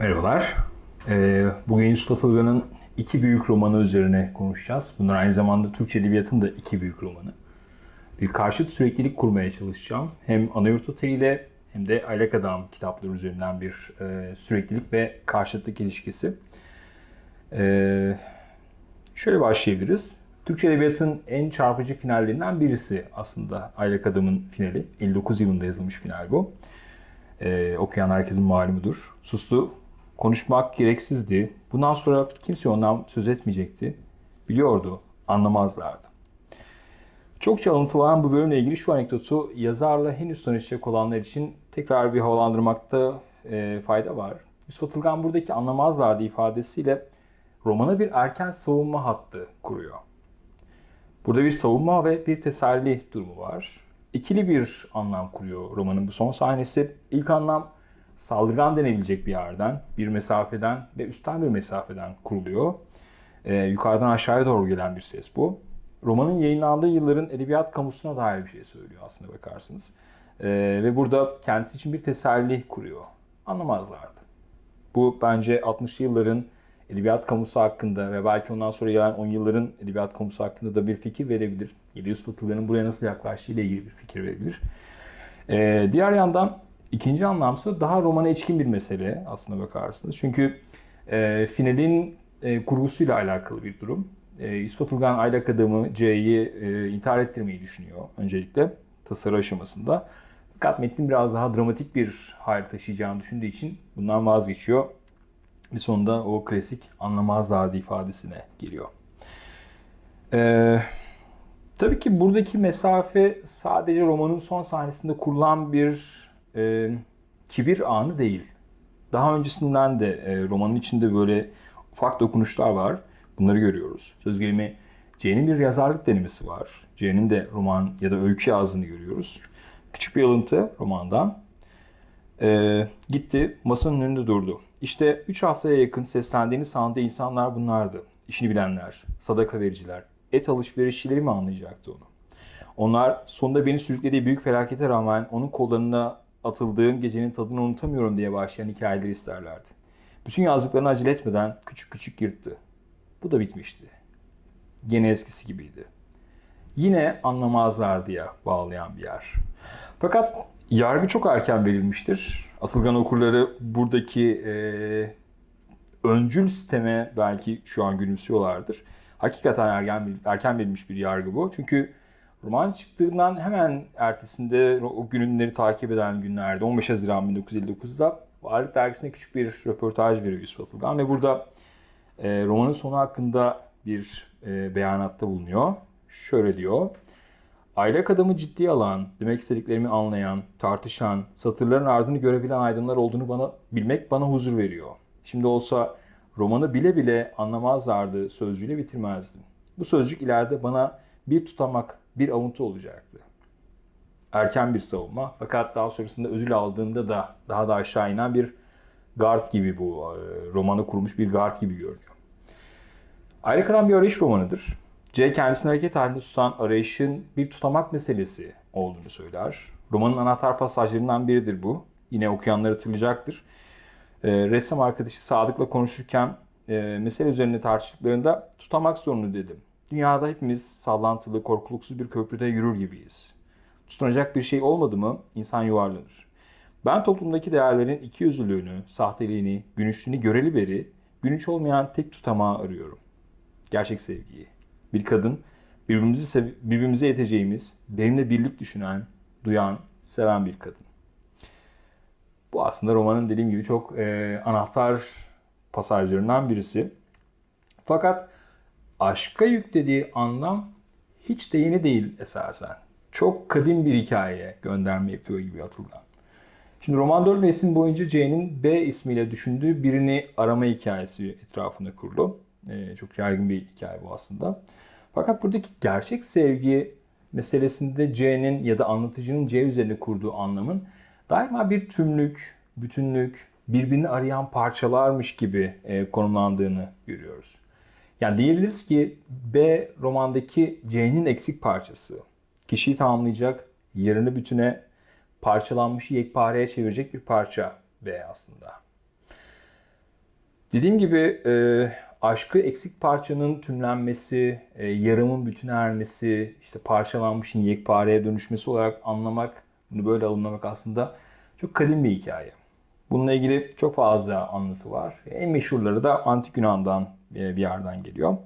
Merhabalar. Ee, bugün Yusuf Atılgan'ın iki büyük romanı üzerine konuşacağız. Bunlar aynı zamanda Türkçe Edebiyatı'nın da iki büyük romanı. Bir karşıt süreklilik kurmaya çalışacağım. Hem Anayurt Oteli ile hem de Aylak Adam kitapları üzerinden bir e, süreklilik ve karşıtlık ilişkisi. Ee, şöyle başlayabiliriz. Türkçe Edebiyat'ın en çarpıcı finallerinden birisi aslında Aylak Adam'ın finali. 59 yılında yazılmış final bu. Ee, okuyan herkesin malumudur. Sustu Konuşmak gereksizdi. Bundan sonra kimse ondan söz etmeyecekti. Biliyordu, anlamazlardı. Çokça alıntılanan bu bölümle ilgili şu anekdotu yazarla henüz tanışacak olanlar için tekrar bir havalandırmakta e, fayda var. Yusuf Atılgan buradaki anlamazlardı ifadesiyle romana bir erken savunma hattı kuruyor. Burada bir savunma ve bir teselli durumu var. İkili bir anlam kuruyor romanın bu son sahnesi. İlk anlam saldırgan denebilecek bir yerden, bir mesafeden ve üstten bir mesafeden kuruluyor. E, yukarıdan aşağıya doğru gelen bir ses bu. Romanın yayınlandığı yılların edebiyat kamusuna dair bir şey söylüyor aslında bakarsınız. E, ee, ve burada kendisi için bir teselli kuruyor. Anlamazlardı. Bu bence 60'lı yılların edebiyat kamusu hakkında ve belki ondan sonra gelen 10 yılların edebiyat kamusu hakkında da bir fikir verebilir. Yeliz Tutlu'nun buraya nasıl yaklaştığı ile ilgili bir fikir verebilir. Ee, diğer yandan İkinci anlamsa daha romana içkin bir mesele aslında bakarsınız. Çünkü e, finalin e, kurgusuyla alakalı bir durum. E, Istotulgan aylak adamı C'yi e, intihar ettirmeyi düşünüyor öncelikle tasarı aşamasında. Fakat metnin biraz daha dramatik bir hal taşıyacağını düşündüğü için bundan vazgeçiyor. Bir sonunda o klasik anlamazlardı ifadesine geliyor. Ee, tabii ki buradaki mesafe sadece romanın son sahnesinde kurulan bir e, kibir anı değil. Daha öncesinden de e, romanın içinde böyle ufak dokunuşlar var. Bunları görüyoruz. Söz gelimi C'nin bir yazarlık denemesi var. C'nin de roman ya da öykü yazdığını görüyoruz. Küçük bir alıntı romandan. E, gitti, masanın önünde durdu. İşte 3 haftaya yakın seslendiğini sandığı insanlar bunlardı. İşini bilenler, sadaka vericiler, et alışverişçileri mi anlayacaktı onu? Onlar sonunda beni sürüklediği büyük felakete rağmen onun kollarına atıldığım gecenin tadını unutamıyorum diye başlayan hikayeleri isterlerdi. Bütün yazdıklarını acele etmeden küçük küçük yırttı. Bu da bitmişti. Gene eskisi gibiydi. Yine anlamazlar diye bağlayan bir yer. Fakat yargı çok erken verilmiştir. Atılgan okurları buradaki e, öncül sisteme belki şu an gülümsüyorlardır. Hakikaten erken, erken verilmiş bir yargı bu. Çünkü Roman çıktığından hemen ertesinde o günleri takip eden günlerde 15 Haziran 1959'da Varlık Dergisi'ne küçük bir röportaj veriyor Yusuf Atılgan ve burada e, romanın sonu hakkında bir e, beyanatta bulunuyor. Şöyle diyor. Aylak adamı ciddiye alan, demek istediklerimi anlayan, tartışan, satırların ardını görebilen aydınlar olduğunu bana bilmek bana huzur veriyor. Şimdi olsa romanı bile bile anlamazlardı sözcüğüyle bitirmezdim. Bu sözcük ileride bana bir tutamak bir avuntu olacaktı. Erken bir savunma fakat daha sonrasında ödül aldığında da daha da aşağı inen bir guard gibi bu e, romanı kurmuş bir guard gibi görünüyor. Ayrıca bir arayış romanıdır. C kendisini hareket halinde tutan arayışın bir tutamak meselesi olduğunu söyler. Romanın anahtar pasajlarından biridir bu. Yine okuyanlar hatırlayacaktır. E, ressam arkadaşı Sadık'la konuşurken e, mesele üzerine tartıştıklarında tutamak sorunu dedim. Dünyada hepimiz sallantılı, korkuluksuz bir köprüde yürür gibiyiz. Tutunacak bir şey olmadı mı insan yuvarlanır. Ben toplumdaki değerlerin iki yüzlülüğünü, sahteliğini, gülüşlüğünü göreli beri gülünç olmayan tek tutamağı arıyorum. Gerçek sevgiyi. Bir kadın, birbirimizi sev birbirimize yeteceğimiz, benimle birlik düşünen, duyan, seven bir kadın. Bu aslında romanın dediğim gibi çok e, anahtar pasajlarından birisi. Fakat aşka yüklediği anlam hiç de yeni değil esasen. Çok kadim bir hikayeye gönderme yapıyor gibi Atılgan. Şimdi roman 4 mevsim boyunca C'nin B ismiyle düşündüğü birini arama hikayesi etrafında kurulu. Ee, çok yaygın bir hikaye bu aslında. Fakat buradaki gerçek sevgi meselesinde C'nin ya da anlatıcının C üzerine kurduğu anlamın daima bir tümlük, bütünlük, birbirini arayan parçalarmış gibi e, konumlandığını görüyoruz. Yani diyebiliriz ki B romandaki C'nin eksik parçası kişiyi tamamlayacak, yerini bütüne, parçalanmışı yekpareye çevirecek bir parça B aslında. Dediğim gibi e, aşkı eksik parçanın tümlenmesi, e, yarımın bütüne ermesi, işte parçalanmışın yekpareye dönüşmesi olarak anlamak, bunu böyle alımlamak aslında çok kadim bir hikaye. Bununla ilgili çok fazla anlatı var. En meşhurları da Antik Yunan'dan e, bir yerden geliyor.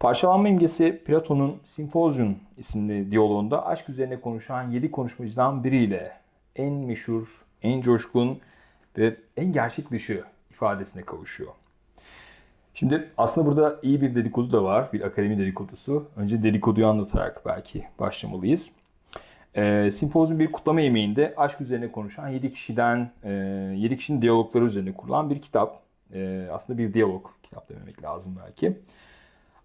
Parçalanma imgesi Platon'un Simpozyum isimli diyaloğunda aşk üzerine konuşan 7 konuşmacıdan biriyle en meşhur, en coşkun ve en gerçek dışı ifadesine kavuşuyor. Şimdi aslında burada iyi bir dedikodu da var. Bir akademi dedikodusu. Önce dedikoduyu anlatarak belki başlamalıyız. E, simpozyum bir kutlama yemeğinde aşk üzerine konuşan 7 kişiden, e, 7 kişinin diyalogları üzerine kurulan bir kitap. E, aslında bir diyalog kitap dememek lazım belki.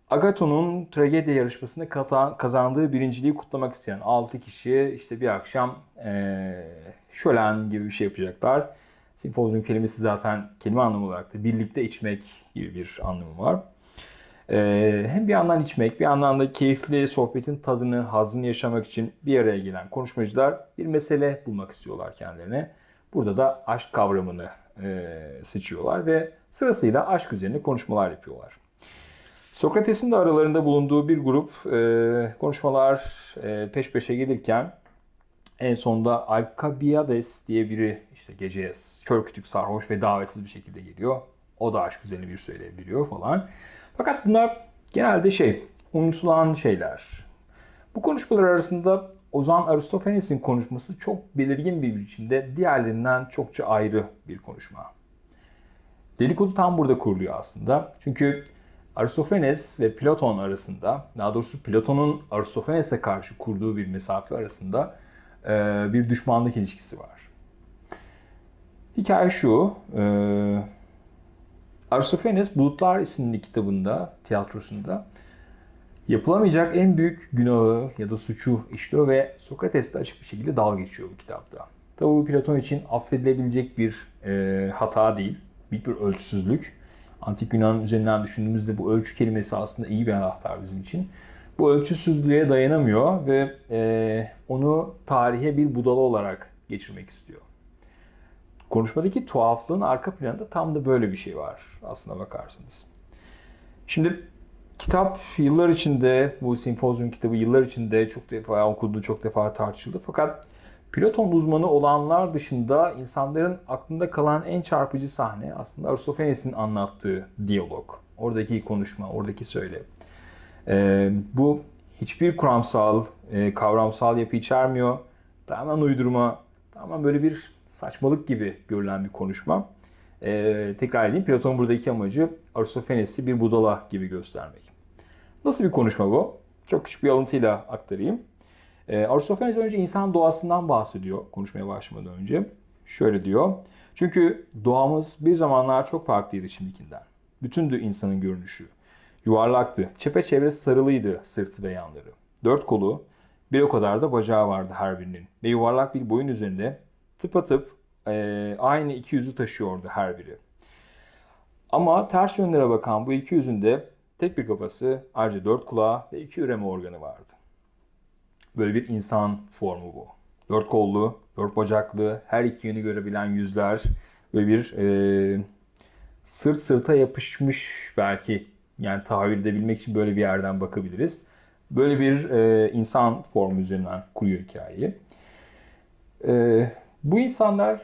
Agaton'un tragedya yarışmasında kazandığı birinciliği kutlamak isteyen 6 kişi işte bir akşam ee, şölen gibi bir şey yapacaklar. Simpozyum kelimesi zaten kelime anlamı olarak da birlikte içmek gibi bir anlamı var. Ee, hem bir yandan içmek, bir yandan da keyifli sohbetin tadını, hazını yaşamak için bir araya gelen konuşmacılar bir mesele bulmak istiyorlar kendilerine. Burada da aşk kavramını e, seçiyorlar ve Sırasıyla aşk üzerine konuşmalar yapıyorlar. Sokrates'in de aralarında bulunduğu bir grup e, konuşmalar e, peş peşe gelirken en sonunda Alkabiades diye biri işte geceye kör kütük sarhoş ve davetsiz bir şekilde geliyor. O da aşk üzerine bir söyle biliyor falan. Fakat bunlar genelde şey, unutulan şeyler. Bu konuşmalar arasında Ozan Aristofanes'in konuşması çok belirgin bir biçimde diğerlerinden çokça ayrı bir konuşma. Delikodu tam burada kuruluyor aslında. Çünkü Aristophanes ve Platon arasında, daha doğrusu Platon'un Aristophanes'e karşı kurduğu bir mesafe arasında e, bir düşmanlık ilişkisi var. Hikaye şu, e, Aristophanes Bulutlar isimli kitabında, tiyatrosunda yapılamayacak en büyük günahı ya da suçu işliyor ve Sokrates'te açık bir şekilde dalga geçiyor bu kitapta. Tabi bu Platon için affedilebilecek bir e, hata değil büyük bir ölçüsüzlük. Antik Yunan üzerinden düşündüğümüzde bu ölçü kelimesi aslında iyi bir anahtar bizim için. Bu ölçüsüzlüğe dayanamıyor ve e, onu tarihe bir budala olarak geçirmek istiyor. Konuşmadaki tuhaflığın arka planında tam da böyle bir şey var aslında bakarsınız. Şimdi kitap yıllar içinde, bu simpozyum kitabı yıllar içinde çok defa okundu, çok defa tartışıldı. Fakat Platon uzmanı olanlar dışında insanların aklında kalan en çarpıcı sahne aslında Aristophanes'in anlattığı diyalog. Oradaki konuşma, oradaki söyle. Ee, bu hiçbir kuramsal, e, kavramsal yapı içermiyor. Tamamen uydurma, tamamen böyle bir saçmalık gibi görülen bir konuşma. Ee, tekrar edeyim, Platon buradaki amacı Aristophanes'i bir budala gibi göstermek. Nasıl bir konuşma bu? Çok küçük bir alıntıyla aktarayım. E, ee, Aristofanes önce insan doğasından bahsediyor konuşmaya başlamadan önce. Şöyle diyor. Çünkü doğamız bir zamanlar çok farklıydı şimdikinden. Bütündü insanın görünüşü. Yuvarlaktı, çepeçevre sarılıydı sırtı ve yanları. Dört kolu, bir o kadar da bacağı vardı her birinin. Ve yuvarlak bir boyun üzerinde tıpatıp e, aynı iki yüzü taşıyordu her biri. Ama ters yönlere bakan bu iki yüzünde tek bir kafası, ayrıca dört kulağı ve iki üreme organı vardı. Böyle bir insan formu bu. Dört kollu, dört bacaklı, her iki yönü görebilen yüzler ve bir e, sırt sırta yapışmış belki yani tahayyül edebilmek için böyle bir yerden bakabiliriz. Böyle bir e, insan formu üzerinden kuruyor hikayeyi. E, bu insanlar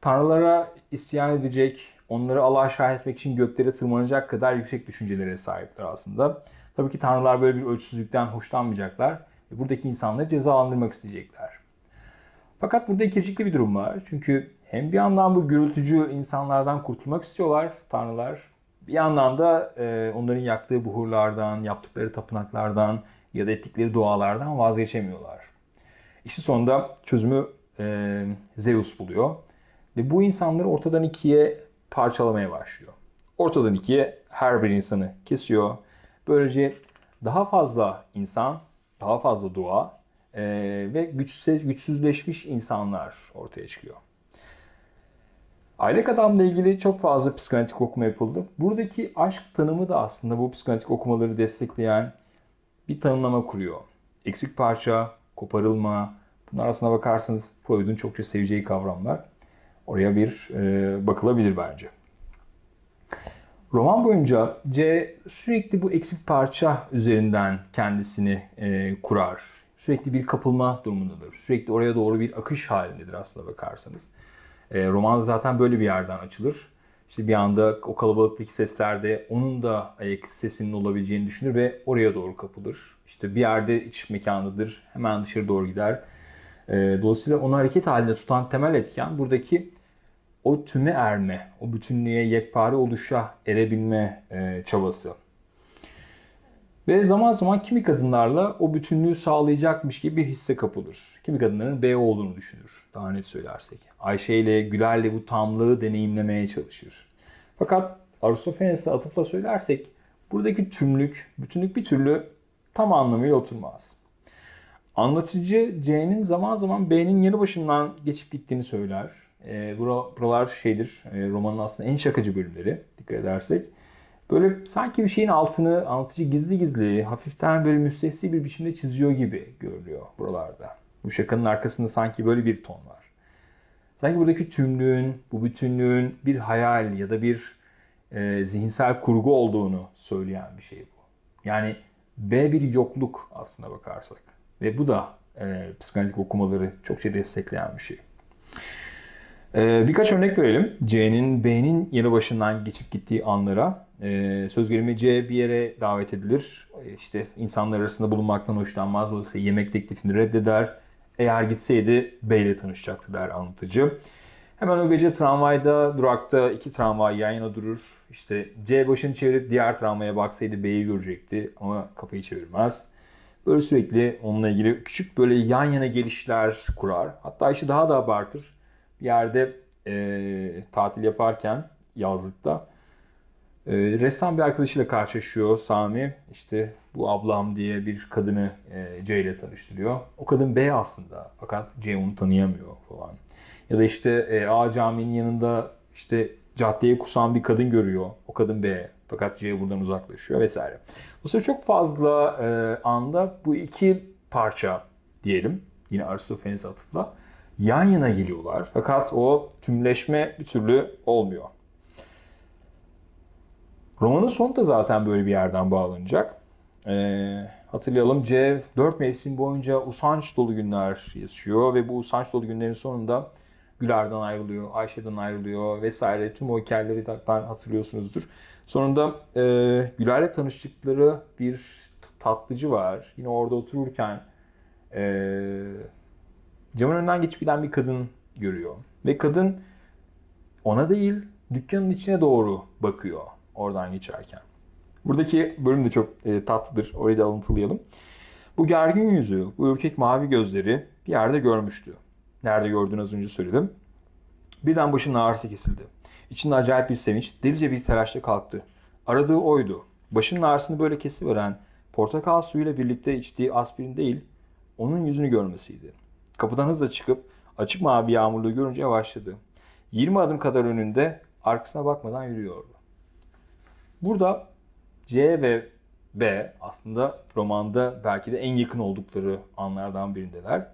tanrılara isyan edecek, onları Allah aşağı etmek için göklere tırmanacak kadar yüksek düşüncelere sahipler aslında. Tabii ki tanrılar böyle bir ölçüsüzlükten hoşlanmayacaklar e, buradaki insanları cezalandırmak isteyecekler. Fakat burada ikircikli bir durum var. Çünkü hem bir yandan bu gürültücü insanlardan kurtulmak istiyorlar tanrılar. Bir yandan da e, onların yaktığı buhurlardan, yaptıkları tapınaklardan ya da ettikleri dualardan vazgeçemiyorlar. İşin sonunda çözümü e, Zeus buluyor. Ve bu insanları ortadan ikiye parçalamaya başlıyor. Ortadan ikiye her bir insanı kesiyor. Böylece daha fazla insan daha fazla dua e, ve güçsüz, güçsüzleşmiş insanlar ortaya çıkıyor. Aylak adamla ilgili çok fazla psikanalitik okuma yapıldı. Buradaki aşk tanımı da aslında bu psikanalitik okumaları destekleyen bir tanımlama kuruyor. Eksik parça, koparılma, bunlar aslında bakarsanız Freud'un çokça seveceği kavramlar. Oraya bir e, bakılabilir bence. Roman boyunca C sürekli bu eksik parça üzerinden kendisini e, kurar. Sürekli bir kapılma durumundadır. Sürekli oraya doğru bir akış halindedir aslında bakarsanız. E, roman zaten böyle bir yerden açılır. İşte bir anda o kalabalıktaki seslerde onun da ayak sesinin olabileceğini düşünür ve oraya doğru kapılır. İşte bir yerde iç mekanıdır. Hemen dışarı doğru gider. E, dolayısıyla onu hareket halinde tutan temel etken buradaki o tüme erme, o bütünlüğe, yekpare oluşa erebilme e, çabası. Ve zaman zaman kimi kadınlarla o bütünlüğü sağlayacakmış gibi bir hisse kapılır. Kimi kadınların B olduğunu düşünür. Daha net söylersek. Ayşe ile Güler ile bu tamlığı deneyimlemeye çalışır. Fakat Aristofanes'e atıfla söylersek buradaki tümlük, bütünlük bir türlü tam anlamıyla oturmaz. Anlatıcı C'nin zaman zaman B'nin yanı başından geçip gittiğini söyler e, buralar şeydir, e, romanın aslında en şakacı bölümleri dikkat edersek. Böyle sanki bir şeyin altını anlatıcı gizli gizli, hafiften böyle müstehsi bir biçimde çiziyor gibi görülüyor buralarda. Bu şakanın arkasında sanki böyle bir ton var. Sanki buradaki tümlüğün, bu bütünlüğün bir hayal ya da bir e, zihinsel kurgu olduğunu söyleyen bir şey bu. Yani B bir yokluk aslında bakarsak. Ve bu da e, psikanalitik okumaları çokça destekleyen bir şey. Ee, birkaç örnek verelim. C'nin, B'nin yanı başından geçip gittiği anlara. Ee, söz gelimi C bir yere davet edilir. Ee, işte insanlar arasında bulunmaktan hoşlanmaz. Dolayısıyla yemek teklifini reddeder. Eğer gitseydi B ile tanışacaktı der anlatıcı. Hemen o gece tramvayda, durakta iki tramvay yan yana durur. İşte C başını çevirip diğer tramvaya baksaydı B'yi görecekti ama kafayı çevirmez. Böyle sürekli onunla ilgili küçük böyle yan yana gelişler kurar. Hatta işi daha da abartır bir yerde e, tatil yaparken yazlıkta e, ressam bir arkadaşıyla karşılaşıyor Sami. İşte bu ablam diye bir kadını e, C ile tanıştırıyor. O kadın B aslında fakat C onu tanıyamıyor falan. Ya da işte e, A caminin yanında işte caddeye kusan bir kadın görüyor. O kadın B. Fakat C buradan uzaklaşıyor vesaire. Dolayısıyla çok fazla e, anda bu iki parça diyelim. Yine Aristofanes atıfla yan yana geliyorlar. Fakat o tümleşme bir türlü olmuyor. Romanın sonu da zaten böyle bir yerden bağlanacak. Ee, hatırlayalım Cev 4 mevsim boyunca usanç dolu günler yaşıyor ve bu usanç dolu günlerin sonunda Güler'den ayrılıyor, Ayşe'den ayrılıyor vesaire. Tüm o hikayeleri hatırlıyorsunuzdur. Sonunda e, Güler'le tanıştıkları bir tatlıcı var. Yine orada otururken e, Camın önünden geçip giden bir kadın görüyor. Ve kadın ona değil dükkanın içine doğru bakıyor oradan geçerken. Buradaki bölüm de çok e, tatlıdır. Orayı da alıntılayalım. Bu gergin yüzü, bu ürkek mavi gözleri bir yerde görmüştü. Nerede gördüğünü az önce söyledim. Birden başının ağrısı kesildi. İçinde acayip bir sevinç, delice bir telaşla kalktı. Aradığı oydu. Başının ağrısını böyle kesiveren portakal suyuyla birlikte içtiği aspirin değil, onun yüzünü görmesiydi. Kapıdan hızla çıkıp açık mavi yağmurluğu görünce başladı. 20 adım kadar önünde arkasına bakmadan yürüyordu. Burada C ve B aslında romanda belki de en yakın oldukları anlardan birindeler.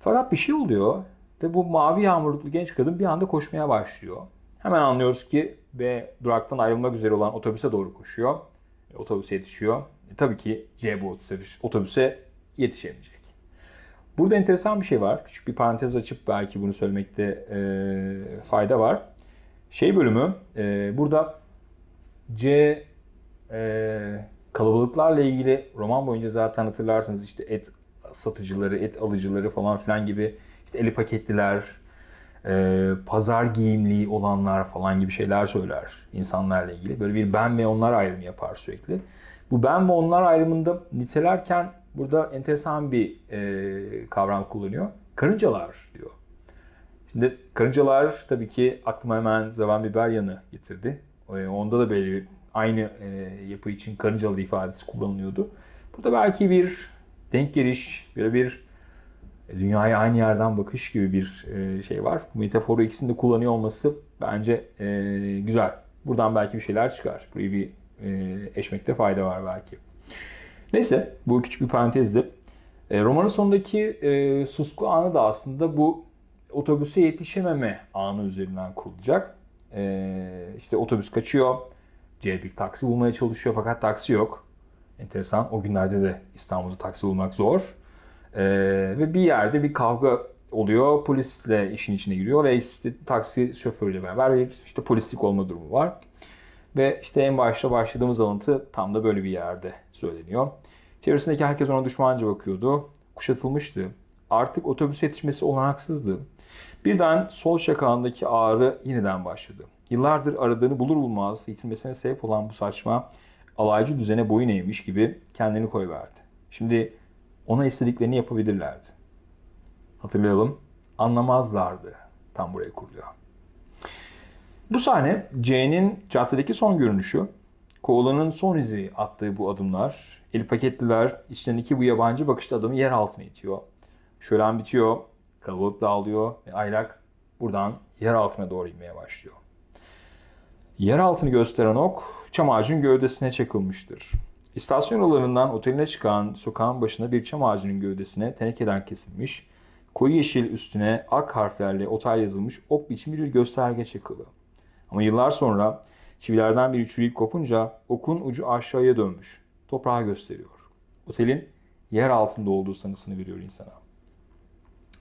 Fakat bir şey oluyor ve bu mavi yağmurluklu genç kadın bir anda koşmaya başlıyor. Hemen anlıyoruz ki B duraktan ayrılmak üzere olan otobüse doğru koşuyor. E, otobüse yetişiyor. E, tabii ki C bu otobüse yetişemeyecek. Burada enteresan bir şey var. Küçük bir parantez açıp belki bunu söylemekte e, fayda var. Şey bölümü e, burada C e, kalabalıklarla ilgili roman boyunca zaten hatırlarsınız işte et satıcıları, et alıcıları falan filan gibi işte eli paketliler, e, pazar giyimliği olanlar falan gibi şeyler söyler insanlarla ilgili. Böyle bir ben ve onlar ayrımı yapar sürekli. Bu ben ve onlar ayrımında nitelerken burada enteresan bir e, kavram kullanıyor. Karıncalar diyor. Şimdi karıncalar tabii ki aklıma hemen zaman biber yanı getirdi. E, onda da belli aynı e, yapı için karıncalı ifadesi kullanılıyordu. Burada belki bir denk geliş, böyle bir e, dünyaya aynı yerden bakış gibi bir e, şey var. Bu metaforu ikisini kullanıyor olması bence e, güzel. Buradan belki bir şeyler çıkar. Burayı bir e, eşmekte fayda var belki. Neyse bu küçük bir parantezdi. E, romanın sonundaki e, susku anı da aslında bu otobüse yetişememe anı üzerinden kurulacak. E, işte otobüs kaçıyor. C bir taksi bulmaya çalışıyor fakat taksi yok. Enteresan. O günlerde de İstanbul'da taksi bulmak zor. E, ve bir yerde bir kavga oluyor. Polisle işin içine giriyor ve işte taksi şoförüyle beraber işte polislik olma durumu var. Ve işte en başta başladığımız alıntı tam da böyle bir yerde söyleniyor. Çevresindeki herkes ona düşmanca bakıyordu. Kuşatılmıştı. Artık otobüs yetişmesi olanaksızdı. Birden sol şakağındaki ağrı yeniden başladı. Yıllardır aradığını bulur bulmaz yitilmesine sebep olan bu saçma alaycı düzene boyun eğmiş gibi kendini koyverdi. Şimdi ona istediklerini yapabilirlerdi. Hatırlayalım, anlamazlardı. Tam buraya kuruluyor. Bu sahne C'nin caddedeki son görünüşü. Kovalanın son izi attığı bu adımlar. El paketliler içten iki bu yabancı bakışlı adamı yer altına itiyor. Şölen bitiyor, kalabalık dağılıyor ve aylak buradan yer altına doğru inmeye başlıyor. Yer altını gösteren ok çam ağacının gövdesine çakılmıştır. İstasyon alanından oteline çıkan sokağın başında bir çam ağacının gövdesine tenekeden kesilmiş, koyu yeşil üstüne ak harflerle otel yazılmış ok biçimli bir gösterge çakılı. Ama yıllar sonra çivilerden biri çürüyüp kopunca okun ucu aşağıya dönmüş. Toprağa gösteriyor. Otelin yer altında olduğu sanısını veriyor insana.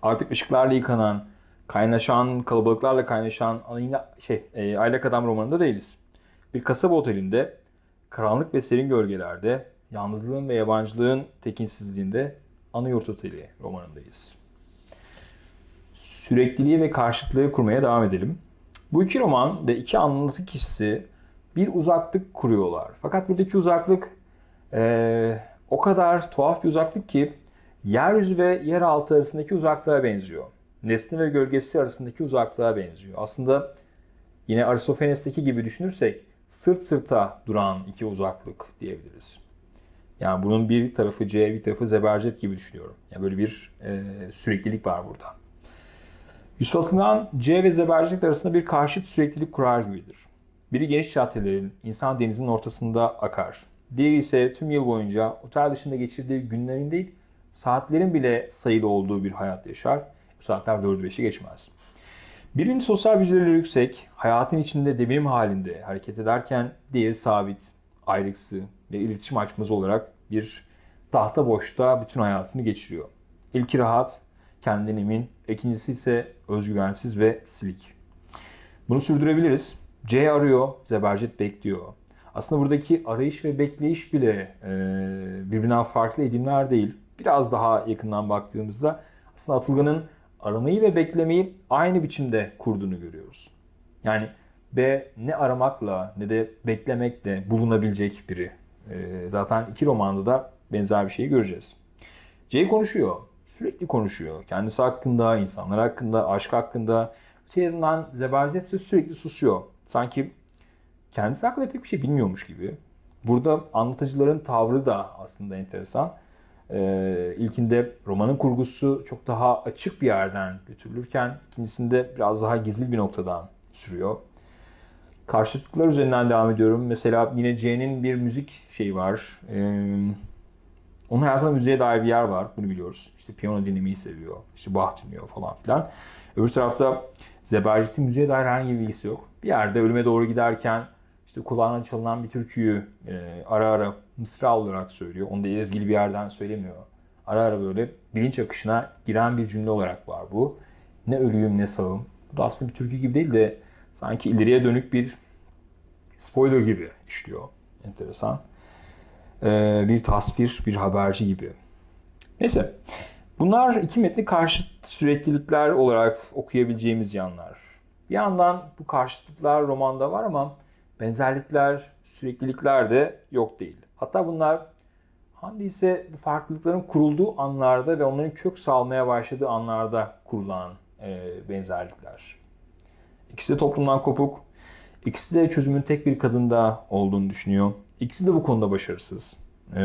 Artık ışıklarla yıkanan, kaynaşan, kalabalıklarla kaynaşan şey, e, Aylak Adam romanında değiliz. Bir kasaba otelinde, karanlık ve serin gölgelerde, yalnızlığın ve yabancılığın tekinsizliğinde Anı Yurt Oteli romanındayız. Sürekliliği ve karşıtlığı kurmaya devam edelim. Bu iki roman ve iki anlatı kişisi bir uzaklık kuruyorlar. Fakat buradaki uzaklık e, o kadar tuhaf bir uzaklık ki yeryüzü ve yeraltı arasındaki uzaklığa benziyor. Nesne ve gölgesi arasındaki uzaklığa benziyor. Aslında yine Aristofanes'teki gibi düşünürsek sırt sırta duran iki uzaklık diyebiliriz. Yani bunun bir tarafı C, bir tarafı zebercet gibi düşünüyorum. Yani böyle bir e, süreklilik var burada. Yusuf Akınan, C ve zebercilik arasında bir karşıt süreklilik kurar gibidir. Biri geniş caddelerin, insan denizin ortasında akar. Diğeri ise tüm yıl boyunca otel dışında geçirdiği günlerin değil, saatlerin bile sayılı olduğu bir hayat yaşar. Bu saatler 4'ü 5'i geçmez. Birinin sosyal becerileri yüksek, hayatın içinde devinim halinde hareket ederken diğeri sabit, ayrıksı ve iletişim açmazı olarak bir tahta boşta bütün hayatını geçiriyor. İlki rahat, kendini emin, İkincisi ise özgüvensiz ve silik. Bunu sürdürebiliriz. C arıyor, Zebercet bekliyor. Aslında buradaki arayış ve bekleyiş bile e, birbirinden farklı edimler değil. Biraz daha yakından baktığımızda aslında Atılgan'ın aramayı ve beklemeyi aynı biçimde kurduğunu görüyoruz. Yani B ne aramakla ne de beklemekle bulunabilecek biri. E, zaten iki romanda da benzer bir şeyi göreceğiz. C konuşuyor sürekli konuşuyor. Kendisi hakkında, insanlar hakkında, aşk hakkında. Öte yandan Zebercet sürekli susuyor. Sanki kendisi hakkında pek bir şey bilmiyormuş gibi. Burada anlatıcıların tavrı da aslında enteresan. Ee, ilkinde romanın kurgusu çok daha açık bir yerden götürülürken ikincisinde biraz daha gizli bir noktadan sürüyor. Karşıtlıklar üzerinden devam ediyorum. Mesela yine C'nin bir müzik şeyi var. Ee, onun hayatında müziğe dair bir yer var. Bunu biliyoruz işte piyano dinlemeyi seviyor, işte Bach dinliyor falan filan. Öbür tarafta Zebercet'in müziğe dair herhangi bir bilgisi yok. Bir yerde ölüme doğru giderken işte kulağına çalınan bir türküyü e, ara ara mısra olarak söylüyor. Onu da ezgili bir yerden söylemiyor. Ara ara böyle bilinç akışına giren bir cümle olarak var bu. Ne ölüyüm ne sağım. Bu da aslında bir türkü gibi değil de sanki ileriye dönük bir spoiler gibi işliyor. Enteresan. Ee, bir tasvir, bir haberci gibi. Neyse. Bunlar iki metni karşıt süreklilikler olarak okuyabileceğimiz yanlar. Bir yandan bu karşıtlıklar romanda var ama benzerlikler, süreklilikler de yok değil. Hatta bunlar Handi ise bu farklılıkların kurulduğu anlarda ve onların kök salmaya başladığı anlarda kurulan e, benzerlikler. İkisi de toplumdan kopuk. İkisi de çözümün tek bir kadında olduğunu düşünüyor. İkisi de bu konuda başarısız. E,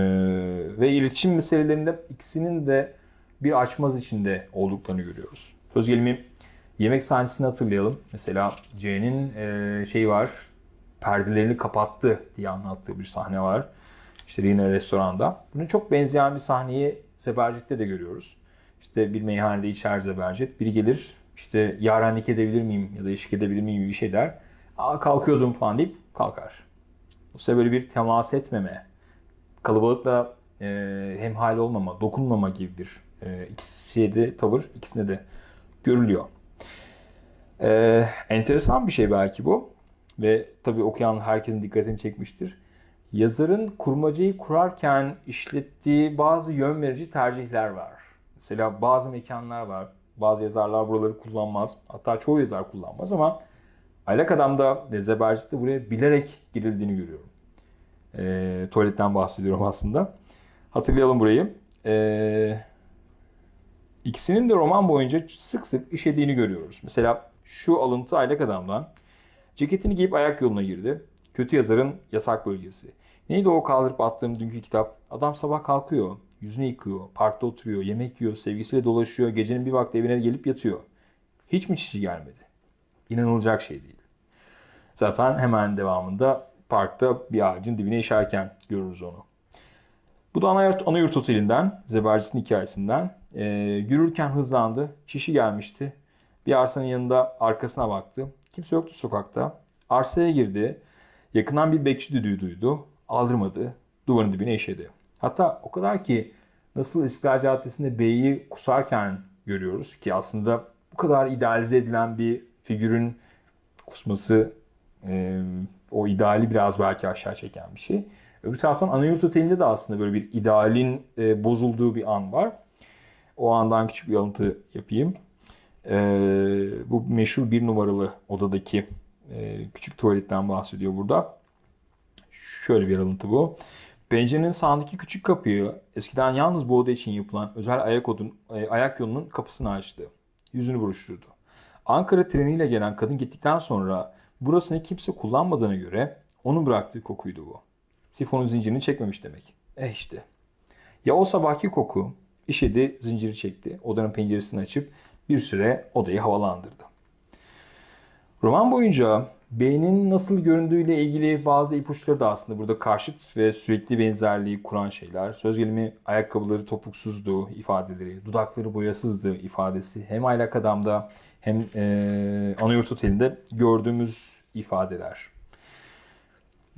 ve iletişim meselelerinde ikisinin de bir açmaz içinde olduklarını görüyoruz. Söz gelimi yemek sahnesini hatırlayalım. Mesela C'nin e, şeyi var, perdelerini kapattı diye anlattığı bir sahne var. İşte yine restoranda. Buna çok benzeyen bir sahneyi Zebercet'te de görüyoruz. İşte bir meyhanede içer Zebercet. Biri gelir işte yarenlik edebilir miyim ya da eşlik edebilir miyim gibi bir şey der. Aa kalkıyordum falan deyip kalkar. Dolayısıyla böyle bir temas etmeme, kalabalıkla e, hemhal olmama, dokunmama gibi bir e, ikisi şeyde tavır ikisinde de görülüyor. E, enteresan bir şey belki bu ve tabi okuyan herkesin dikkatini çekmiştir. Yazarın kurmacayı kurarken işlettiği bazı yön verici tercihler var. Mesela bazı mekanlar var. Bazı yazarlar buraları kullanmaz. Hatta çoğu yazar kullanmaz ama Aylak Adam'da ve buraya bilerek girildiğini görüyorum. E, tuvaletten bahsediyorum aslında. Hatırlayalım burayı. Eee İkisinin de roman boyunca sık sık işediğini görüyoruz. Mesela şu alıntı aylak adamdan ceketini giyip ayak yoluna girdi. Kötü yazarın yasak bölgesi. Neydi o kaldırıp attığım dünkü kitap? Adam sabah kalkıyor, yüzünü yıkıyor, parkta oturuyor, yemek yiyor, sevgisiyle dolaşıyor, gecenin bir vakti evine gelip yatıyor. Hiç mi çişi gelmedi? İnanılacak şey değil. Zaten hemen devamında parkta bir ağacın dibine işerken görürüz onu. Bu da Anayurt, Anayurt Oteli'nden, Zebercis'in hikayesinden. E, yürürken hızlandı. Kişi gelmişti. Bir arsanın yanında arkasına baktı. Kimse yoktu sokakta. Arsaya girdi. Yakından bir bekçi düdüğü duydu. Aldırmadı. Duvarın dibine işedi. Hatta o kadar ki nasıl İstiklal Caddesi'nde beyi kusarken görüyoruz ki aslında bu kadar idealize edilen bir figürün kusması e, o ideali biraz belki aşağı çeken bir şey. Öbür taraftan Anayurt Oteli'nde de aslında böyle bir idealin e, bozulduğu bir an var. O andan küçük bir alıntı yapayım. E, bu meşhur bir numaralı odadaki e, küçük tuvaletten bahsediyor burada. Şöyle bir alıntı bu. Pencerenin sağındaki küçük kapıyı eskiden yalnız bu oda için yapılan özel ayak, odun, e, ayak yolunun kapısını açtı. Yüzünü buruşturdu. Ankara treniyle gelen kadın gittikten sonra burasını kimse kullanmadığına göre onu bıraktığı kokuydu bu sifonun zincirini çekmemiş demek. E işte. Ya o sabahki koku işedi zinciri çekti. Odanın penceresini açıp bir süre odayı havalandırdı. Roman boyunca beynin nasıl göründüğüyle ilgili bazı ipuçları da aslında burada karşıt ve sürekli benzerliği kuran şeyler. Söz gelimi ayakkabıları topuksuzdu ifadeleri, dudakları boyasızdı ifadesi. Hem Aylak Adam'da hem e, Ana Yurt Oteli'nde gördüğümüz ifadeler.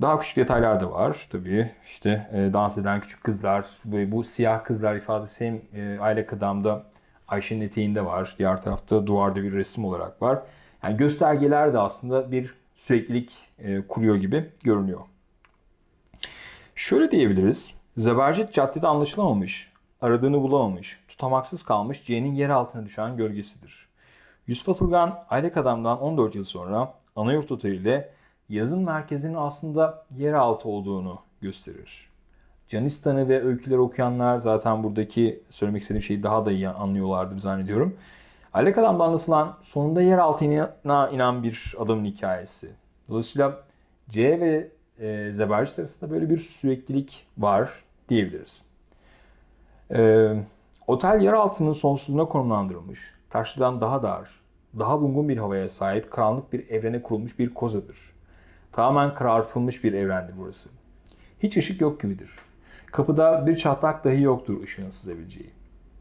Daha küçük detaylar da var tabii. İşte e, dans eden küçük kızlar ve bu siyah kızlar ifadesi hem e, Aile Kadam'da Ayşe'nin eteğinde var. Diğer tarafta duvarda bir resim olarak var. Yani göstergeler de aslında bir süreklilik e, kuruyor gibi görünüyor. Şöyle diyebiliriz. Zebercet caddede anlaşılamamış, aradığını bulamamış, tutamaksız kalmış C'nin yer altına düşen gölgesidir. Yusuf Atılgan Aylak Adam'dan 14 yıl sonra Anayurt oteliyle. Yazın merkezinin aslında yer altı olduğunu gösterir. Canistan'ı ve öyküler okuyanlar zaten buradaki söylemek istediğim şeyi daha da iyi anlıyorlardır zannediyorum. Alek Adam'da anlatılan sonunda yer altına inen bir adamın hikayesi. Dolayısıyla C ve e, Zebercet arasında böyle bir süreklilik var diyebiliriz. E, otel altının sonsuzluğuna konumlandırılmış, taşlıdan daha dar, daha bungun bir havaya sahip, karanlık bir evrene kurulmuş bir kozadır. Tamamen karartılmış bir evrendir burası. Hiç ışık yok gibidir. Kapıda bir çatlak dahi yoktur ışığın sızabileceği.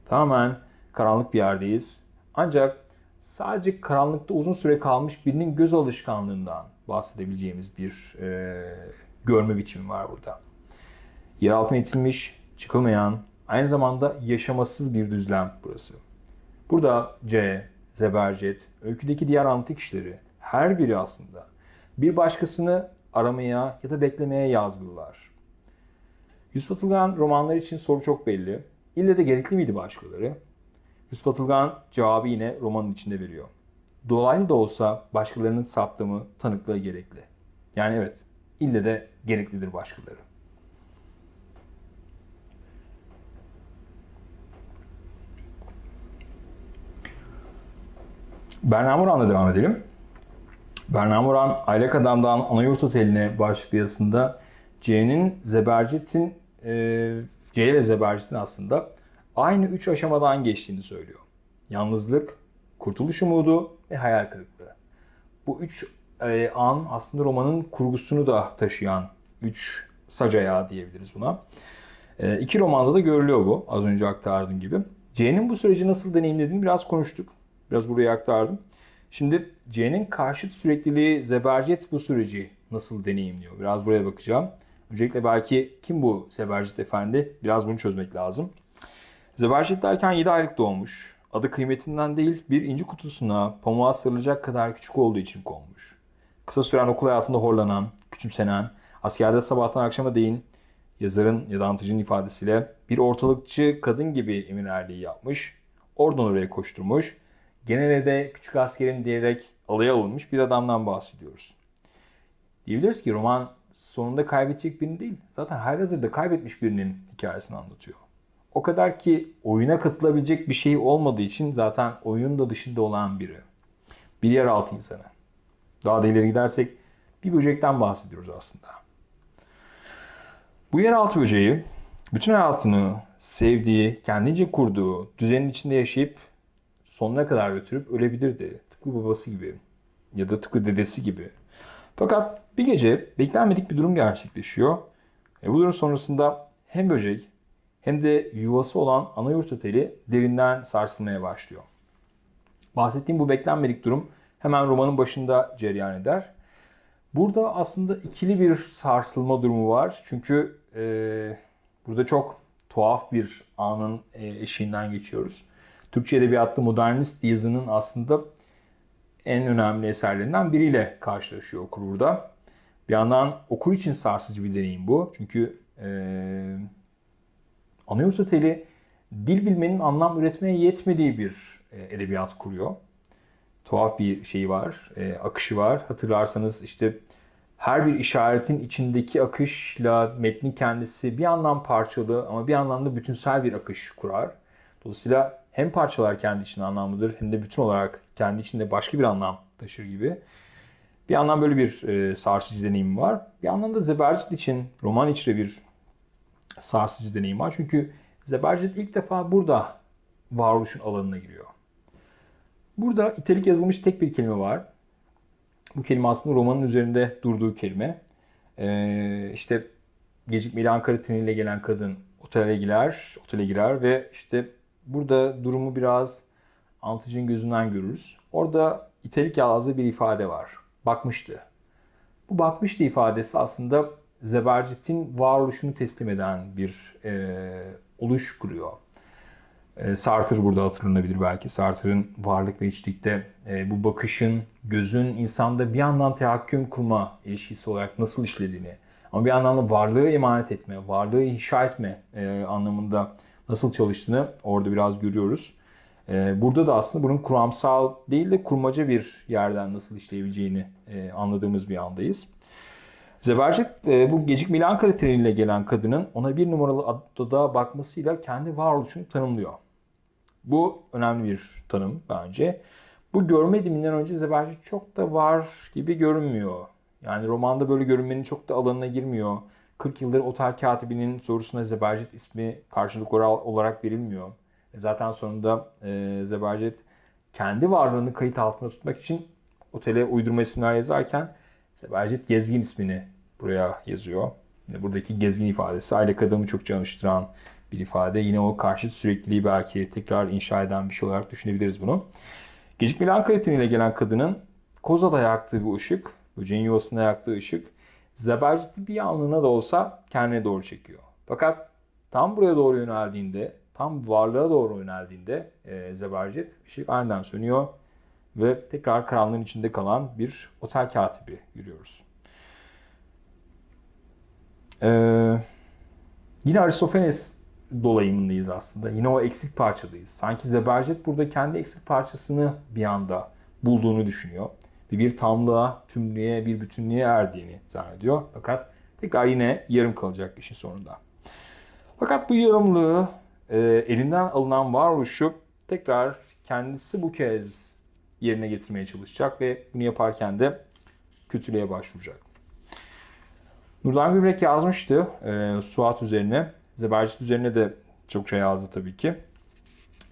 Tamamen karanlık bir yerdeyiz. Ancak sadece karanlıkta uzun süre kalmış birinin göz alışkanlığından bahsedebileceğimiz bir e, görme biçimi var burada. Yer altına itilmiş, çıkılmayan, aynı zamanda yaşamasız bir düzlem burası. Burada C, Zebercet, öyküdeki diğer antik işleri her biri aslında bir başkasını aramaya ya da beklemeye yazgılar. Yusuf Atılgan romanları için soru çok belli. İlle de gerekli miydi başkaları? Yusuf Atılgan cevabı yine romanın içinde veriyor. Dolaylı da olsa başkalarının saptamı, tanıklığı gerekli. Yani evet, ille de gereklidir başkaları. Berna devam edelim. Berna Moran Aylak Adam'dan Ana Yurt Oteli'ne başlıklı yazısında C'nin Zebercet'in e, C ve Zebercitin aslında aynı üç aşamadan geçtiğini söylüyor. Yalnızlık, kurtuluş umudu ve hayal kırıklığı. Bu üç e, an aslında romanın kurgusunu da taşıyan üç sacaya diyebiliriz buna. E, iki romanda da görülüyor bu az önce aktardığım gibi. C'nin bu süreci nasıl deneyimlediğini biraz konuştuk. Biraz buraya aktardım. Şimdi C'nin karşıt sürekliliği Zebercet bu süreci nasıl deneyimliyor? Biraz buraya bakacağım. Öncelikle belki kim bu Zebercet Efendi? Biraz bunu çözmek lazım. Zebercet derken 7 aylık doğmuş. Adı kıymetinden değil bir inci kutusuna pamuğa sarılacak kadar küçük olduğu için konmuş. Kısa süren okul hayatında horlanan, küçümsenen, askerde sabahtan akşama değin yazarın ya da anlatıcının ifadesiyle bir ortalıkçı kadın gibi emirerliği yapmış. Oradan oraya koşturmuş Genelde de küçük askerim diyerek alaya alınmış bir adamdan bahsediyoruz. Diyebiliriz ki roman sonunda kaybedecek birini değil, zaten halihazırda kaybetmiş birinin hikayesini anlatıyor. O kadar ki oyuna katılabilecek bir şey olmadığı için zaten oyunun da dışında olan biri. Bir yeraltı insanı. Daha da ileri gidersek bir böcekten bahsediyoruz aslında. Bu yeraltı böceği bütün hayatını sevdiği, kendince kurduğu, düzenin içinde yaşayıp sonuna kadar götürüp ölebilirdi. Tıpkı babası gibi ya da tıpkı dedesi gibi. Fakat bir gece beklenmedik bir durum gerçekleşiyor. E bu durum sonrasında hem böcek hem de yuvası olan ana yurt oteli derinden sarsılmaya başlıyor. Bahsettiğim bu beklenmedik durum hemen romanın başında cereyan eder. Burada aslında ikili bir sarsılma durumu var. Çünkü e, burada çok tuhaf bir anın e, eşiğinden geçiyoruz. Türkçe Edebiyat'ta modernist yazının aslında en önemli eserlerinden biriyle karşılaşıyor okur burada. Bir yandan okur için sarsıcı bir deneyim bu. Çünkü e, Anaürtoteli dil bilmenin anlam üretmeye yetmediği bir e, edebiyat kuruyor. Tuhaf bir şey var, e, akışı var. Hatırlarsanız işte her bir işaretin içindeki akışla metnin kendisi bir yandan parçalı ama bir yandan da bütünsel bir akış kurar. Dolayısıyla hem parçalar kendi içinde anlamlıdır hem de bütün olarak kendi içinde başka bir anlam taşır gibi. Bir yandan böyle bir e, sarsıcı deneyim var. Bir yandan da Zebercet için roman içinde bir sarsıcı deneyim var. Çünkü Zebercet ilk defa burada varoluşun alanına giriyor. Burada itelik yazılmış tek bir kelime var. Bu kelime aslında romanın üzerinde durduğu kelime. Ee, işte gecikmeli Ankara treniyle gelen kadın otele girer, otele girer ve işte Burada durumu biraz Antıc'ın gözünden görürüz. Orada italik ağızlı bir ifade var. Bakmıştı. Bu bakmıştı ifadesi aslında Zebercet'in varoluşunu teslim eden bir e, oluş kuruyor. E, Sartre burada hatırlanabilir belki. Sartre'ın varlık ve içlikte e, bu bakışın, gözün insanda bir yandan tehakküm kurma ilişkisi olarak nasıl işlediğini ama bir yandan da varlığı emanet etme, varlığı inşa etme e, anlamında nasıl çalıştığını orada biraz görüyoruz. Ee, burada da aslında bunun kuramsal değil de kurmaca bir yerden nasıl işleyebileceğini e, anladığımız bir andayız. Zebercik e, bu gecikmeli Ankara treniyle gelen kadının ona bir numaralı adada bakmasıyla kendi varoluşunu tanımlıyor. Bu önemli bir tanım bence. Bu görme diminden önce Zebercik çok da var gibi görünmüyor. Yani romanda böyle görünmenin çok da alanına girmiyor. 40 yıldır otel katibinin sorusuna Zebercet ismi karşılık olarak verilmiyor. E, zaten sonunda e, Zebercet kendi varlığını kayıt altında tutmak için otele uydurma isimler yazarken Zebercet Gezgin ismini buraya yazıyor. Yine buradaki gezgin ifadesi aile kadını çok çalıştıran bir ifade. Yine o karşıt sürekliliği belki tekrar inşa eden bir şey olarak düşünebiliriz bunu. Gecikmeli Milan treniyle gelen kadının Koza'da yaktığı bir ışık, böceğin yuvasında yaktığı ışık Zebercet'i bir yanlığına da olsa kendine doğru çekiyor. Fakat tam buraya doğru yöneldiğinde, tam varlığa doğru yöneldiğinde e, Zebercet ışık aniden sönüyor ve tekrar karanlığın içinde kalan bir otel katibi görüyoruz. Ee, yine Aristofanes dolayımındayız aslında. Yine o eksik parçadayız. Sanki Zebercet burada kendi eksik parçasını bir anda bulduğunu düşünüyor ve bir tamlığa, tümlüğe, bir bütünlüğe erdiğini zannediyor. Fakat tekrar yine yarım kalacak işin sonunda. Fakat bu yarımlığı e, elinden alınan varoluşu tekrar kendisi bu kez yerine getirmeye çalışacak ve bunu yaparken de kötülüğe başvuracak. Nurdan Gümrek yazmıştı e, Suat üzerine. Zebercet üzerine de çok şey yazdı tabii ki.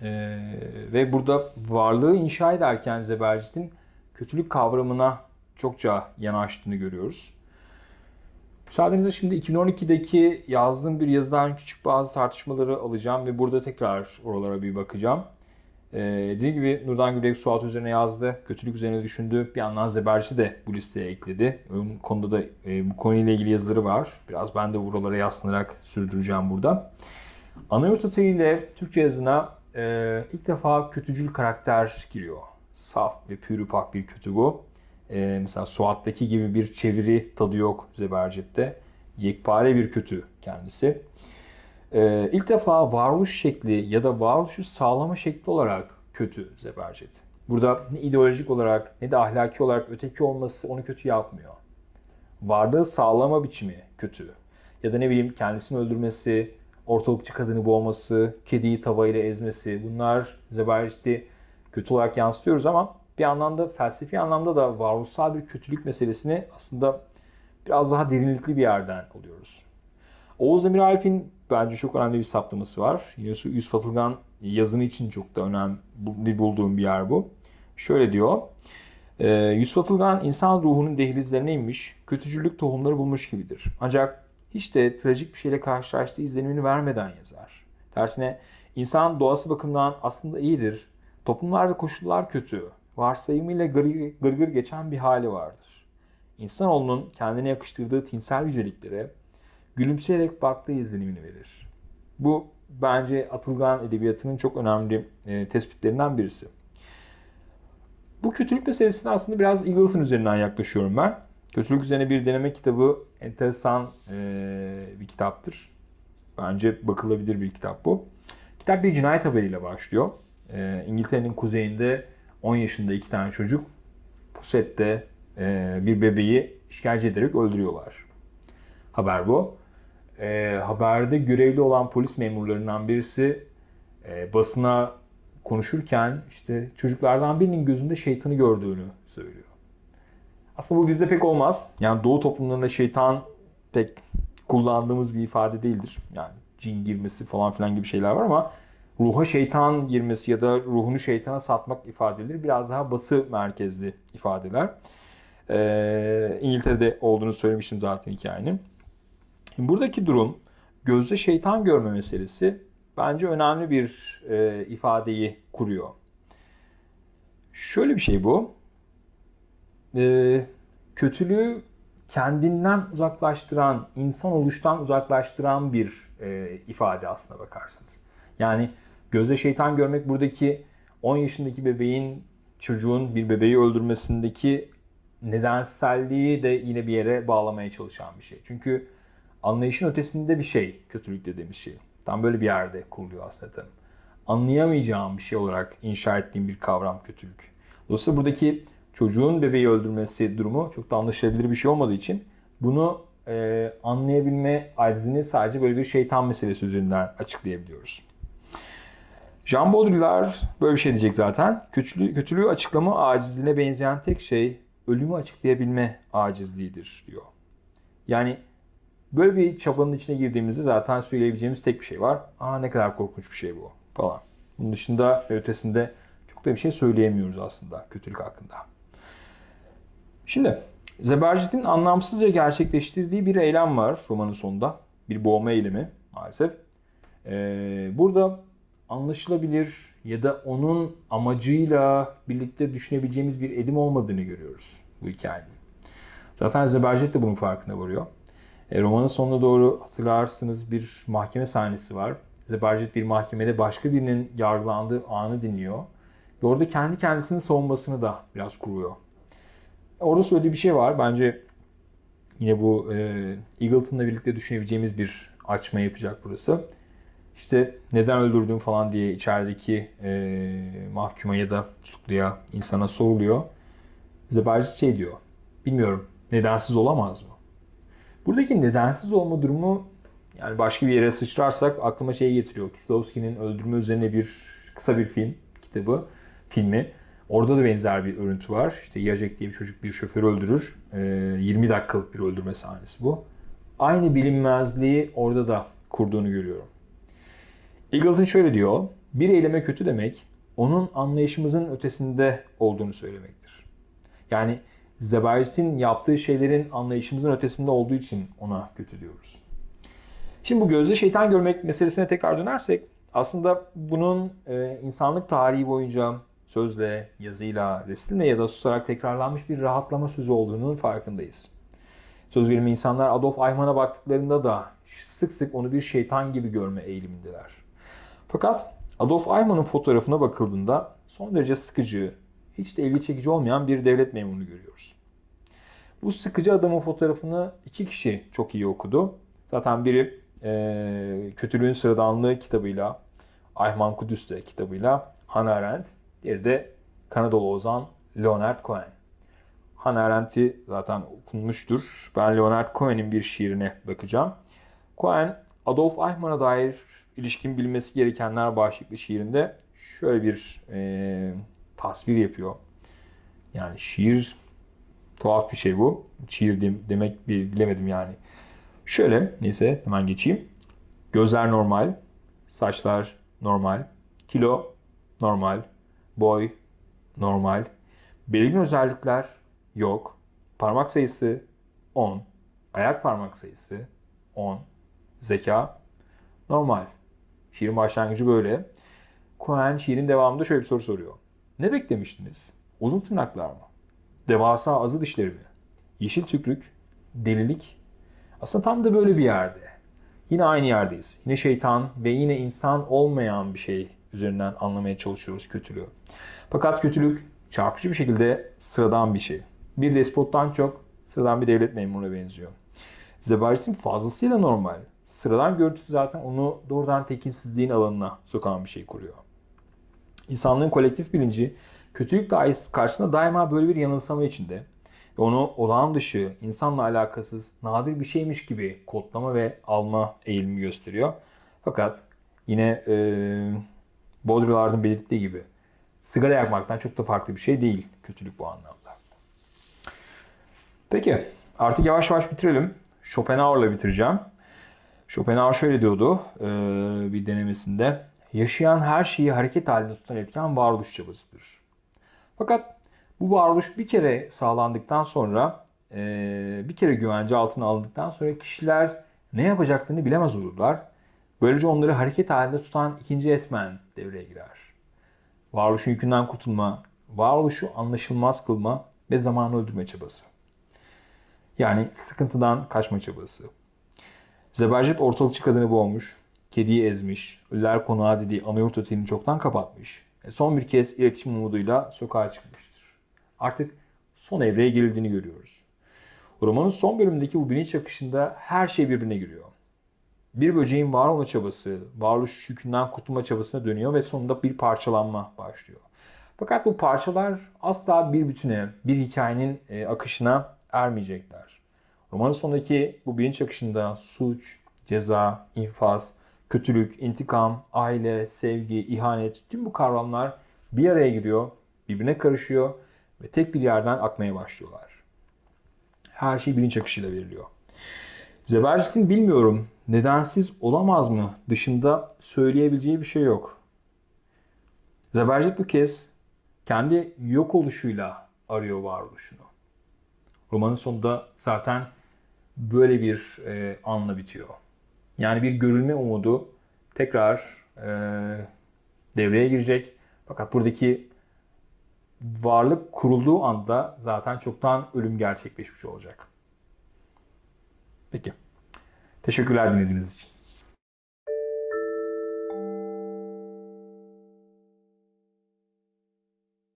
E, ve burada varlığı inşa ederken Zebercet'in kötülük kavramına çokça yanaştığını görüyoruz. Müsaadenizle şimdi 2012'deki yazdığım bir yazıdan küçük bazı tartışmaları alacağım ve burada tekrar oralara bir bakacağım. Ee, dediğim gibi Nurdan Gülek Suat üzerine yazdı, kötülük üzerine düşündü. Bir yandan Zeberci de bu listeye ekledi. Ön konuda da e, bu konuyla ilgili yazıları var. Biraz ben de buralara yaslanarak sürdüreceğim burada. Anayurt ile Türkçe yazına e, ilk defa kötücül karakter giriyor saf ve pürüpak bir kötü go. Ee, mesela Suat'taki gibi bir çeviri tadı yok Zebercet'te. Yekpare bir kötü kendisi. Ee, ilk defa varoluş şekli ya da varoluşu sağlama şekli olarak kötü Zebercet. Burada ne ideolojik olarak ne de ahlaki olarak öteki olması onu kötü yapmıyor. Varlığı sağlama biçimi kötü. Ya da ne bileyim kendisini öldürmesi, ortalıkçı kadını boğması, kediyi tavayla ezmesi bunlar Zebercet'i kötü olarak yansıtıyoruz ama bir anlamda felsefi anlamda da varoluşsal bir kötülük meselesini aslında biraz daha derinlikli bir yerden alıyoruz. Oğuz Emir Alp'in bence çok önemli bir saptaması var. Yunus Yusuf Atılgan yazını için çok da önemli bulduğum bir yer bu. Şöyle diyor. Ee, Yusuf Atılgan insan ruhunun dehlizlerine inmiş, kötücülük tohumları bulmuş gibidir. Ancak hiç de trajik bir şeyle karşılaştığı izlenimini vermeden yazar. Tersine insan doğası bakımından aslında iyidir Toplumlar ve koşullar kötü, varsayımıyla gırgır, gır geçen bir hali vardır. İnsanoğlunun kendine yakıştırdığı tinsel yüceliklere gülümseyerek baktığı izlenimini verir. Bu bence Atılgan Edebiyatı'nın çok önemli e, tespitlerinden birisi. Bu kötülük meselesine aslında biraz Eagleton üzerinden yaklaşıyorum ben. Kötülük üzerine bir deneme kitabı enteresan e, bir kitaptır. Bence bakılabilir bir kitap bu. Kitap bir cinayet haberiyle başlıyor e, İngiltere'nin kuzeyinde 10 yaşında iki tane çocuk pusette e, bir bebeği işkence ederek öldürüyorlar. Haber bu. E, haberde görevli olan polis memurlarından birisi e, basına konuşurken işte çocuklardan birinin gözünde şeytanı gördüğünü söylüyor. Aslında bu bizde pek olmaz. Yani doğu toplumlarında şeytan pek kullandığımız bir ifade değildir. Yani cin girmesi falan filan gibi şeyler var ama ruha şeytan girmesi ya da ruhunu şeytana satmak ifadeleri biraz daha batı merkezli ifadeler. Ee, İngiltere'de olduğunu söylemiştim zaten hikayenin. Şimdi buradaki durum gözde şeytan görme meselesi bence önemli bir e, ifadeyi kuruyor. Şöyle bir şey bu. Ee, kötülüğü kendinden uzaklaştıran, insan oluştan uzaklaştıran bir e, ifade aslına bakarsanız. Yani Gözde şeytan görmek buradaki 10 yaşındaki bebeğin çocuğun bir bebeği öldürmesindeki nedenselliği de yine bir yere bağlamaya çalışan bir şey. Çünkü anlayışın ötesinde bir şey kötülük dediğimiz şey. Tam böyle bir yerde kuruluyor aslında Anlayamayacağım bir şey olarak inşa ettiğim bir kavram kötülük. Dolayısıyla buradaki çocuğun bebeği öldürmesi durumu çok da anlaşılabilir bir şey olmadığı için bunu e, anlayabilme acizini sadece böyle bir şeytan meselesi üzerinden açıklayabiliyoruz. Jean Baudrillard böyle bir şey diyecek zaten. Kötülüğü, kötülüğü açıklama acizliğine benzeyen tek şey ölümü açıklayabilme acizliğidir diyor. Yani böyle bir çabanın içine girdiğimizde zaten söyleyebileceğimiz tek bir şey var. Aa ne kadar korkunç bir şey bu falan. Bunun dışında ötesinde çok da bir şey söyleyemiyoruz aslında kötülük hakkında. Şimdi Zebercet'in anlamsızca gerçekleştirdiği bir eylem var romanın sonunda. Bir boğma eylemi maalesef. Ee, burada anlaşılabilir ya da onun amacıyla birlikte düşünebileceğimiz bir edim olmadığını görüyoruz bu hikayenin. Zaten Zebercet de bunun farkına varıyor. E, romanın sonuna doğru hatırlarsınız bir mahkeme sahnesi var. Zebercet bir mahkemede başka birinin yargılandığı anı dinliyor. Ve orada kendi kendisinin savunmasını da biraz kuruyor. Orada söylediği bir şey var. Bence yine bu e, Eagleton'la birlikte düşünebileceğimiz bir açma yapacak burası. İşte neden öldürdüğüm falan diye içerideki e, mahkuma ya da tutukluya insana soruluyor. Zeberci şey diyor. Bilmiyorum nedensiz olamaz mı? Buradaki nedensiz olma durumu yani başka bir yere sıçrarsak aklıma şey getiriyor. Kieslowski'nin öldürme üzerine bir kısa bir film kitabı, filmi. Orada da benzer bir örüntü var. İşte Yajek diye bir çocuk bir şoförü öldürür. E, 20 dakikalık bir öldürme sahnesi bu. Aynı bilinmezliği orada da kurduğunu görüyorum. Eagleton şöyle diyor. Bir eyleme kötü demek onun anlayışımızın ötesinde olduğunu söylemektir. Yani Zebaris'in yaptığı şeylerin anlayışımızın ötesinde olduğu için ona kötü diyoruz. Şimdi bu gözde şeytan görmek meselesine tekrar dönersek aslında bunun e, insanlık tarihi boyunca sözle, yazıyla, resimle ya da susarak tekrarlanmış bir rahatlama sözü olduğunun farkındayız. Söz gelimi insanlar Adolf Eichmann'a baktıklarında da sık sık onu bir şeytan gibi görme eğilimindeler. Fakat Adolf Eichmann'ın fotoğrafına bakıldığında son derece sıkıcı, hiç de ilgi çekici olmayan bir devlet memurunu görüyoruz. Bu sıkıcı adamın fotoğrafını iki kişi çok iyi okudu. Zaten biri e, Kötülüğün Sıradanlığı kitabıyla, Ayman Kudüs'te kitabıyla Hannah Arendt. Diğeri de Kanadalı ozan Leonard Cohen. Hannah Arendt'i zaten okunmuştur. Ben Leonard Cohen'in bir şiirine bakacağım. Cohen, Adolf Eichmann'a dair ilişkin bilmesi gerekenler başlıklı şiirinde şöyle bir e, tasvir yapıyor. Yani şiir tuhaf bir şey bu. Şiir demek bir, bilemedim yani. Şöyle neyse hemen geçeyim. Gözler normal, saçlar normal, kilo normal, boy normal, belirgin özellikler yok, parmak sayısı 10, ayak parmak sayısı 10, zeka normal. Şiirin başlangıcı böyle. Cohen şiirin devamında şöyle bir soru soruyor. Ne beklemiştiniz? Uzun tırnaklar mı? Devasa azı dişleri mi? Yeşil tükrük, delilik. Aslında tam da böyle bir yerde. Yine aynı yerdeyiz. Yine şeytan ve yine insan olmayan bir şey üzerinden anlamaya çalışıyoruz kötülüğü. Fakat kötülük çarpıcı bir şekilde sıradan bir şey. Bir despottan çok sıradan bir devlet memuruna benziyor. Zebaristin fazlasıyla normal sıradan görüntüsü zaten onu doğrudan tekinsizliğin alanına sokan bir şey kuruyor. İnsanlığın kolektif bilinci kötülük karşısında daima böyle bir yanılsama içinde ve onu olağan dışı, insanla alakasız, nadir bir şeymiş gibi kodlama ve alma eğilimi gösteriyor. Fakat yine e, Baudrillard'ın belirttiği gibi sigara yakmaktan çok da farklı bir şey değil kötülük bu anlamda. Peki artık yavaş yavaş bitirelim. Schopenhauer'la bitireceğim. Schopenhauer şöyle diyordu e, bir denemesinde. Yaşayan her şeyi hareket halinde tutan etken varoluş çabasıdır. Fakat bu varoluş bir kere sağlandıktan sonra, e, bir kere güvence altına alındıktan sonra kişiler ne yapacaklarını bilemez olurlar. Böylece onları hareket halinde tutan ikinci etmen devreye girer. Varoluşun yükünden kurtulma, varoluşu anlaşılmaz kılma ve zamanı öldürme çabası. Yani sıkıntıdan kaçma çabası. Zebercet ortalıkçı kadını boğmuş, kediyi ezmiş, ölüler konağı dediği yurt otelini çoktan kapatmış. E, son bir kez iletişim umuduyla sokağa çıkmıştır. Artık son evreye girildiğini görüyoruz. Romanın son bölümündeki bu bilinç akışında her şey birbirine giriyor. Bir böceğin var olma çabası, varoluş yükünden kurtulma çabasına dönüyor ve sonunda bir parçalanma başlıyor. Fakat bu parçalar asla bir bütüne, bir hikayenin e, akışına ermeyecekler. Romanın sonundaki bu bilinç akışında suç, ceza, infaz, kötülük, intikam, aile, sevgi, ihanet tüm bu kavramlar bir araya giriyor, birbirine karışıyor ve tek bir yerden akmaya başlıyorlar. Her şey bilinç akışıyla veriliyor. Zebercet'in bilmiyorum nedensiz olamaz mı dışında söyleyebileceği bir şey yok. Zebercet bu kez kendi yok oluşuyla arıyor varoluşunu. Romanın sonunda zaten böyle bir e, anla bitiyor. Yani bir görülme umudu tekrar e, devreye girecek. Fakat buradaki varlık kurulduğu anda zaten çoktan ölüm gerçekleşmiş olacak. Peki. Teşekkürler dinlediğiniz için.